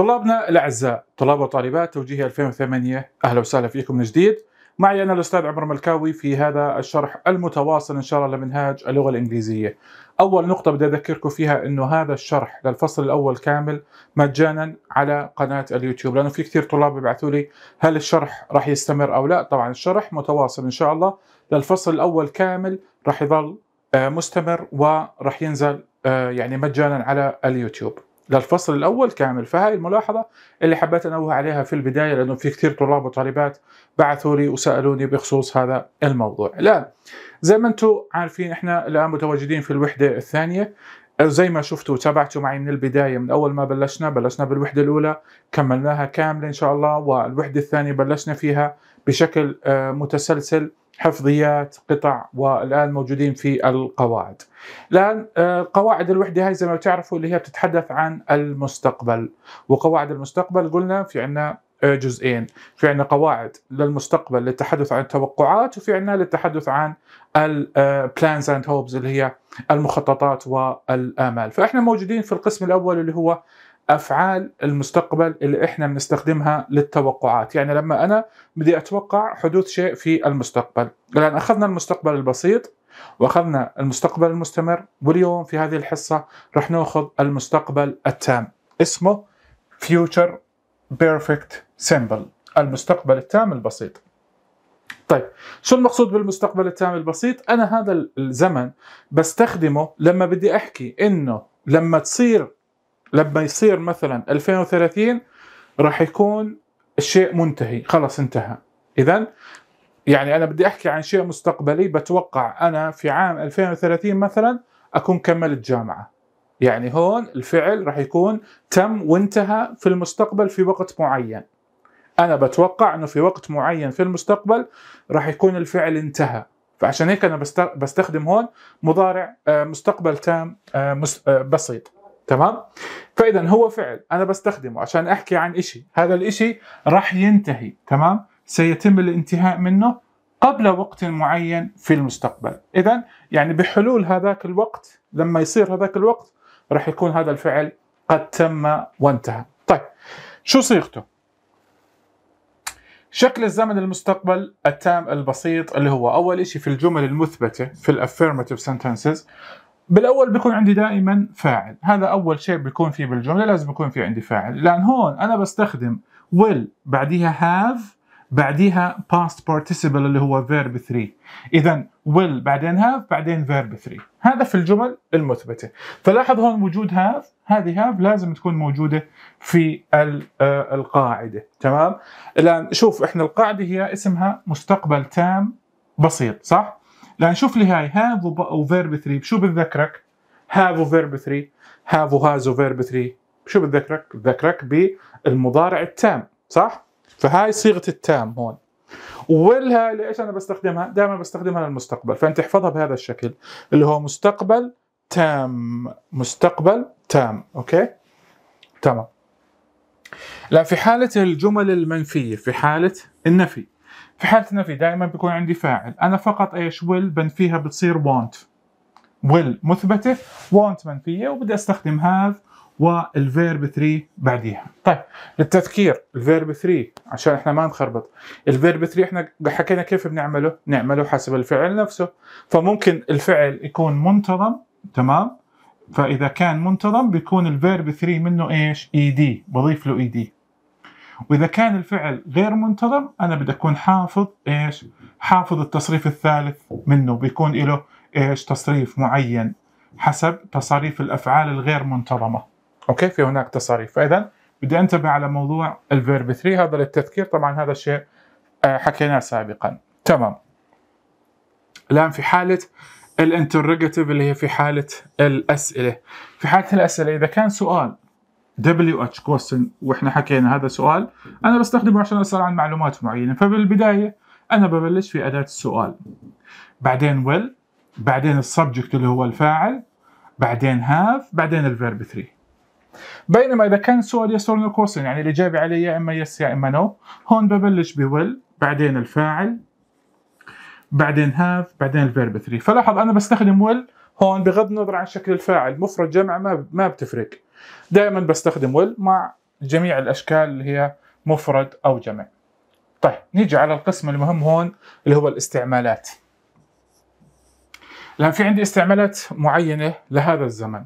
طلابنا الاعزاء طلاب وطالبات توجيهي 2008 اهلا وسهلا فيكم من جديد معي انا الاستاذ عمر ملكاوي في هذا الشرح المتواصل ان شاء الله لمنهاج اللغه الانجليزيه. اول نقطه بدي اذكركم فيها انه هذا الشرح للفصل الاول كامل مجانا على قناه اليوتيوب لانه في كثير طلاب بيبعثوا لي هل الشرح راح يستمر او لا؟ طبعا الشرح متواصل ان شاء الله للفصل الاول كامل راح يظل آه، مستمر وراح ينزل آه، يعني مجانا على اليوتيوب. ده الفصل الاول كامل فهاي الملاحظه اللي حبيت انوه عليها في البدايه لانه في كثير طلاب وطالبات بعثوا لي وسالوني بخصوص هذا الموضوع الان زي ما انتم عارفين احنا الان متواجدين في الوحده الثانيه زي ما شفتوا تابعتوا معي من البدايه من اول ما بلشنا بلشنا بالوحده الاولى كملناها كامله ان شاء الله والوحده الثانيه بلشنا فيها بشكل آه، متسلسل حفظيات قطع والان موجودين في القواعد. الان آه، قواعد الوحده هاي زي ما تعرفوا اللي هي بتتحدث عن المستقبل وقواعد المستقبل قلنا في عندنا آه، جزئين في عندنا قواعد للمستقبل للتحدث عن التوقعات وفي عندنا للتحدث عن البلانز اند هوبز اللي هي المخططات والامال فاحنا موجودين في القسم الاول اللي هو افعال المستقبل اللي احنا بنستخدمها للتوقعات يعني لما انا بدي اتوقع حدوث شيء في المستقبل الان اخذنا المستقبل البسيط واخذنا المستقبل المستمر واليوم في هذه الحصه رح ناخذ المستقبل التام اسمه future بيرفكت simple المستقبل التام البسيط طيب شو المقصود بالمستقبل التام البسيط انا هذا الزمن بستخدمه لما بدي احكي انه لما تصير لما يصير مثلا 2030 راح يكون الشيء منتهي خلص انتهى اذا يعني انا بدي احكي عن شيء مستقبلي بتوقع انا في عام 2030 مثلا اكون كملت جامعه يعني هون الفعل راح يكون تم وانتهى في المستقبل في وقت معين انا بتوقع انه في وقت معين في المستقبل راح يكون الفعل انتهى فعشان هيك انا بستخدم هون مضارع آه، مستقبل تام آه، آه، بسيط تمام فاذا هو فعل انا بستخدمه عشان احكي عن إشي هذا الإشي راح ينتهي تمام سيتم الانتهاء منه قبل وقت معين في المستقبل اذا يعني بحلول هذاك الوقت لما يصير هذاك الوقت راح يكون هذا الفعل قد تم وانتهى طيب شو صيغته شكل الزمن المستقبل التام البسيط اللي هو اول إشي في الجمل المثبته في الافيرماتيف sentences بالاول بيكون عندي دائما فاعل هذا اول شيء بيكون فيه بالجمله لازم يكون في عندي فاعل لان هون انا بستخدم will بعديها have بعديها past participle اللي هو verb 3 اذا will بعدين have بعدين verb 3 هذا في الجمل المثبته فلاحظ هون وجود have هذه have لازم تكون موجوده في آه، القاعده تمام الان شوف احنا القاعده هي اسمها مستقبل تام بسيط صح لا شوف لي هاي هاف وفيرب 3 شو بتذكرك؟ هاف وفيرب 3 هاف وهاز وفيرب 3 شو بتذكرك؟ بتذكرك بالمضارع التام صح؟ فهاي صيغه التام هون ولها هاي ليش انا بستخدمها؟ دائما بستخدمها للمستقبل فانت احفظها بهذا الشكل اللي هو مستقبل تام مستقبل تام اوكي؟ تمام لا في حالة الجمل المنفية في حالة النفي في حالة النفي دائما بيكون عندي فاعل انا فقط ايش will بنفيها بتصير want will مثبتة want منفية وبدي استخدم have والفيرب 3 بعديها طيب للتذكير الفيرب 3 عشان احنا ما نخربط الفيرب 3 احنا حكينا كيف بنعمله نعمله حسب الفعل نفسه فممكن الفعل يكون منتظم تمام فاذا كان منتظم بيكون الفيرب 3 منه ايش اي e دي بضيف له اي e دي واذا كان الفعل غير منتظم انا بدي اكون حافظ ايش حافظ التصريف الثالث منه بيكون له ايش تصريف معين حسب تصاريف الافعال الغير منتظمه اوكي في هناك تصاريف فاذا بدي انتبه على موضوع الفيرب 3 هذا للتذكير طبعا هذا الشيء آه، حكيناه سابقا تمام الان في حاله الانتروجيتيف اللي هي في حاله الاسئله في حاله الاسئله اذا كان سؤال دبليو اتش كوستن واحنا حكينا هذا سؤال انا بستخدمه عشان اسال عن معلومات معينه فبالبدايه انا ببلش في اداه السؤال بعدين ويل بعدين السبجكت اللي هو الفاعل بعدين هاف بعدين الفيرب 3 بينما اذا كان السؤال يس نو كوستن يعني الاجابه عليه يا اما يس يا اما نو هون ببلش بويل بعدين الفاعل بعدين هاف بعدين الفيرب 3 فلاحظ انا بستخدم ويل هون بغض النظر عن شكل الفاعل مفرد جمع ما ما بتفرق دائما بستخدم will مع جميع الاشكال اللي هي مفرد او جمع طيب نيجي على القسم المهم هون اللي هو الاستعمالات لان في عندي استعمالات معينه لهذا الزمن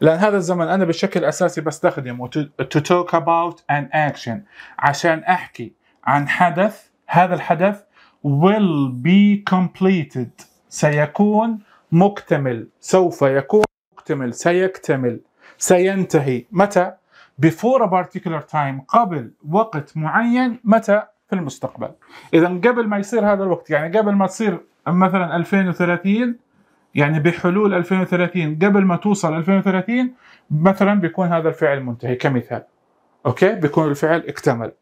لان هذا الزمن انا بشكل اساسي بستخدمه to talk about an action عشان احكي عن حدث هذا الحدث will be completed سيكون مكتمل سوف يكون مكتمل سيكتمل سينتهي متى؟ before a particular time قبل وقت معين متى في المستقبل اذا قبل ما يصير هذا الوقت يعني قبل ما تصير مثلا 2030 يعني بحلول 2030 قبل ما توصل 2030 مثلا بيكون هذا الفعل منتهي كمثال اوكي بيكون الفعل اكتمل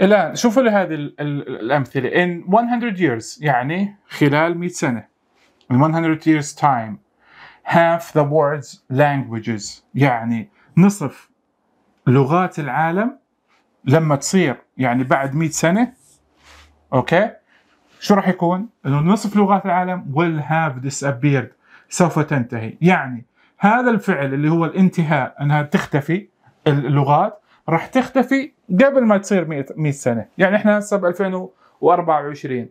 الان شوفوا لي هذه الامثله in 100 years يعني خلال 100 سنه in 100 years time half the world's languages يعني نصف لغات العالم لما تصير يعني بعد 100 سنة أوكي شو راح يكون؟ إنه نصف لغات العالم will have disappeared سوف تنتهي يعني هذا الفعل اللي هو الانتهاء انها تختفي اللغات راح تختفي قبل ما تصير 100 سنه يعني احنا هسه ب 2024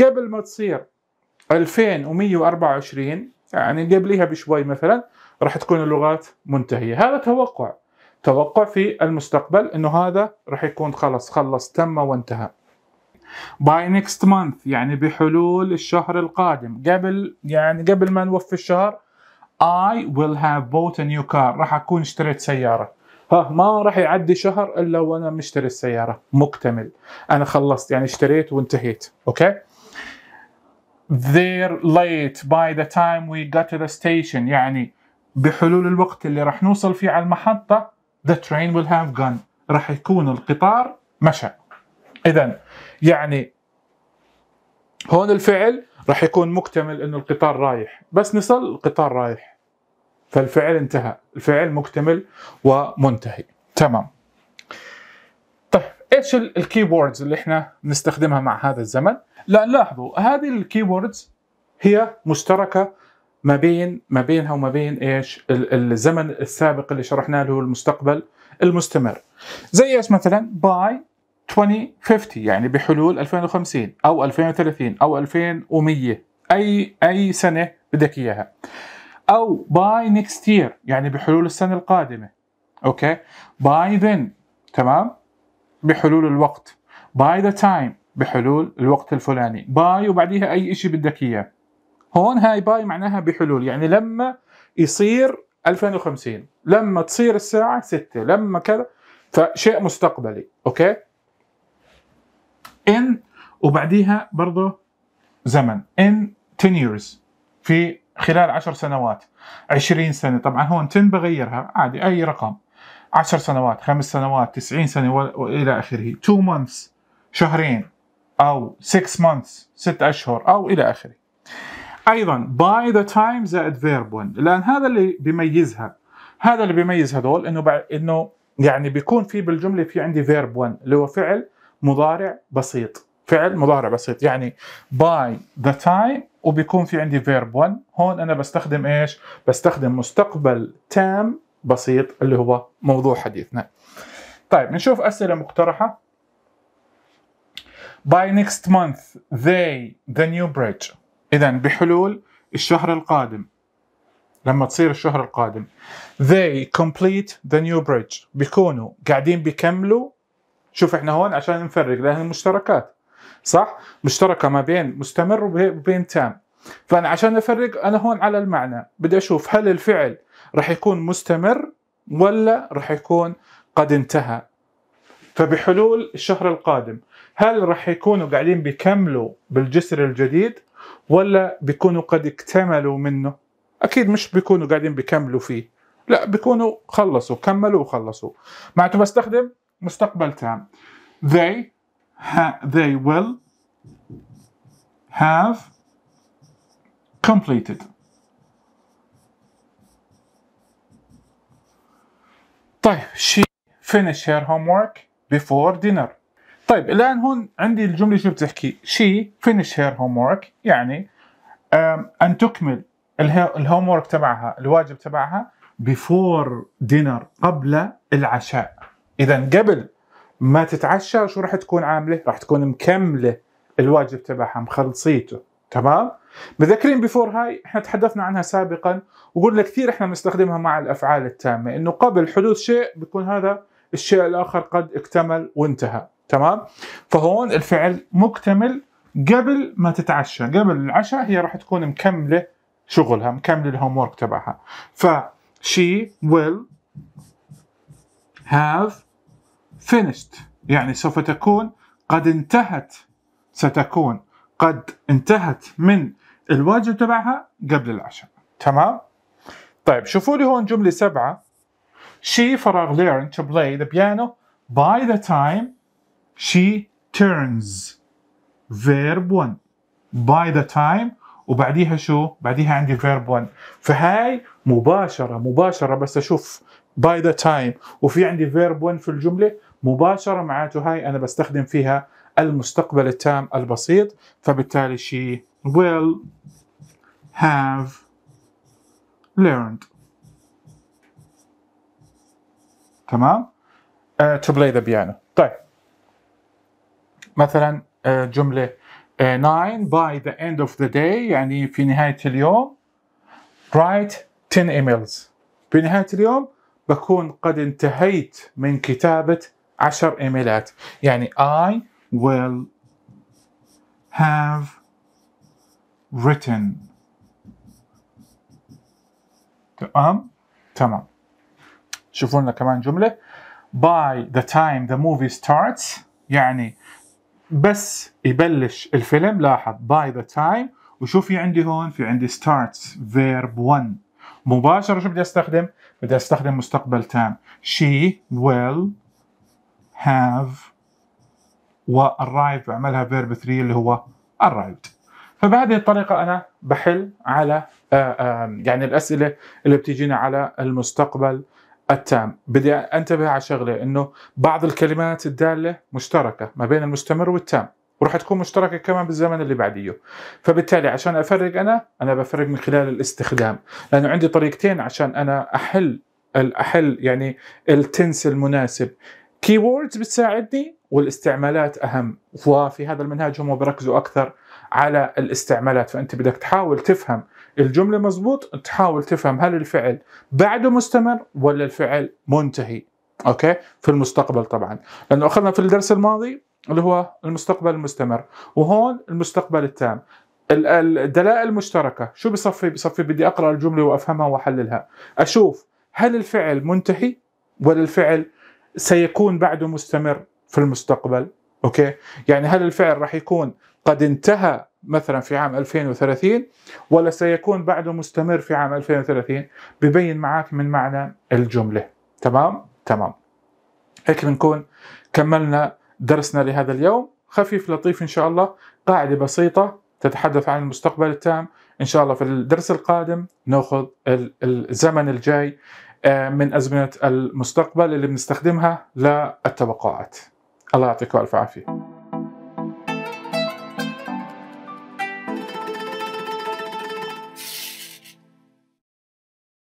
قبل ما تصير 2124 يعني قبليها بشوي مثلا راح تكون اللغات منتهيه هذا توقع توقع في المستقبل انه هذا راح يكون خلص خلص تم وانتهى باي نيكست مانث يعني بحلول الشهر القادم قبل يعني قبل ما نوفي الشهر I will have bought a new car راح اكون اشتريت سياره ها ما راح يعدي شهر الا وانا مشتري السياره مكتمل انا خلصت يعني اشتريت وانتهيت اوكي there late by the time we got to the station يعني بحلول الوقت اللي راح نوصل فيه على المحطة the train will have gone راح يكون القطار مشى إذا يعني هون الفعل راح يكون مكتمل انه القطار رايح بس نصل القطار رايح فالفعل انتهى الفعل مكتمل ومنتهي تمام طيب ايش الكيبوردز اللي احنا بنستخدمها مع هذا الزمن؟ لا لاحظوا هذه الكيبوردز هي مشتركه ما بين ما بينها وما بين ايش؟ الزمن السابق اللي شرحنا له المستقبل المستمر. زي ايش مثلا؟ باي 2050 يعني بحلول 2050 او 2030 او 2100 اي اي سنه بدك اياها. او باي نيكست يير يعني بحلول السنه القادمه. اوكي؟ باي ذن تمام؟ بحلول الوقت باي ذا تايم بحلول الوقت الفلاني باي وبعديها اي شيء بدك اياه هون هاي باي معناها بحلول يعني لما يصير 2050 لما تصير الساعه 6 لما كذا فشيء مستقبلي اوكي ان وبعديها برضه زمن ان 10 years في خلال 10 سنوات 20 سنه طبعا هون 10 بغيرها عادي اي رقم 10 سنوات خمس سنوات 90 سنه والى اخره two مانثس شهرين او six مانثس ست اشهر او الى اخره ايضا باي ذا تايم زائد فيرب 1 لان هذا اللي بيميزها هذا اللي بيميز هذول انه انه يعني بيكون في بالجمله في عندي فيرب 1 اللي هو فعل مضارع بسيط فعل مضارع بسيط يعني باي ذا تايم وبيكون في عندي فيرب 1 هون انا بستخدم ايش بستخدم مستقبل تام بسيط اللي هو موضوع حديثنا نعم. طيب نشوف أسئلة مقترحة By next month they the new bridge إذا بحلول الشهر القادم لما تصير الشهر القادم they complete the new bridge بيكونوا قاعدين بيكملوا شوف احنا هون عشان نفرق لأن المشتركات صح مشتركة ما بين مستمر وبين تام فانا عشان افرق انا هون على المعنى بدي اشوف هل الفعل رح يكون مستمر ولا رح يكون قد انتهى فبحلول الشهر القادم هل رح يكونوا قاعدين بيكملوا بالجسر الجديد ولا بيكونوا قد اكتملوا منه اكيد مش بيكونوا قاعدين بيكملوا فيه لا بيكونوا خلصوا كملوا وخلصوا معناته بستخدم مستقبل تام they ha, they will have completed طيب she finished her homework before dinner طيب الآن هون عندي الجملة شو بتحكي she finished her homework يعني أن تكمل الهوم وورك تبعها الواجب تبعها before dinner قبل العشاء إذا قبل ما تتعشى شو راح تكون عاملة؟ راح تكون مكملة الواجب تبعها مخلصيته تمام؟ متذكرين بيفور هاي احنا تحدثنا عنها سابقا وقلنا كثير احنا بنستخدمها مع الافعال التامه انه قبل حدوث شيء بيكون هذا الشيء الاخر قد اكتمل وانتهى تمام فهون الفعل مكتمل قبل ما تتعشى قبل العشاء هي راح تكون مكمله شغلها مكمله الهوم ورك تبعها ف she will have finished يعني سوف تكون قد انتهت ستكون قد انتهت من الواجب تبعها قبل العشاء تمام طيب شوفوا لي هون جمله سبعه she فراغ learned to play the piano by the time she turns verb 1 by the time وبعديها شو؟ بعديها عندي verb 1 فهاي مباشرة مباشرة بس أشوف by the time وفي عندي verb 1 في الجملة مباشرة معناته هاي أنا بستخدم فيها المستقبل التام البسيط فبالتالي شي will have learned تمام to play the piano طيب مثلا جملة 9 by the end of the day يعني في نهاية اليوم write 10 emails في نهاية اليوم بكون قد انتهيت من كتابة 10 ايميلات يعني I will have written تمام تمام شوفوا لنا كمان جمله by the time the movie starts يعني بس يبلش الفيلم لاحظ by the time وشو في عندي هون في عندي starts verb 1 مباشرة شو بدي استخدم بدي استخدم مستقبل تام she will have وarrive بعملها verb 3 اللي هو arrived فبهذه الطريقة أنا بحل على آه، آه، يعني الأسئلة اللي بتجينا على المستقبل التام بدي أنتبه على شغلة أنه بعض الكلمات الدالة مشتركة ما بين المستمر والتام ورح تكون مشتركة كمان بالزمن اللي بعديه فبالتالي عشان أفرق أنا أنا بفرق من خلال الاستخدام لأنه عندي طريقتين عشان أنا أحل أحل يعني التنس المناسب كيوردز بتساعدني والاستعمالات أهم وفي هذا المنهج هم بيركزوا أكثر على الاستعمالات فانت بدك تحاول تفهم الجمله مزبوط تحاول تفهم هل الفعل بعده مستمر ولا الفعل منتهي اوكي في المستقبل طبعا لانه اخذنا في الدرس الماضي اللي هو المستقبل المستمر وهون المستقبل التام الدلائل المشتركه شو بصفي بصفي بدي اقرا الجمله وافهمها واحللها اشوف هل الفعل منتهي ولا الفعل سيكون بعده مستمر في المستقبل اوكي يعني هل الفعل راح يكون قد انتهى مثلا في عام 2030 ولا سيكون بعده مستمر في عام 2030 ببين معك من معنى الجملة تمام تمام هيك بنكون كملنا درسنا لهذا اليوم خفيف لطيف إن شاء الله قاعدة بسيطة تتحدث عن المستقبل التام إن شاء الله في الدرس القادم نأخذ الزمن الجاي آه، من أزمنة المستقبل اللي بنستخدمها للتوقعات الله يعطيكم ألف عافية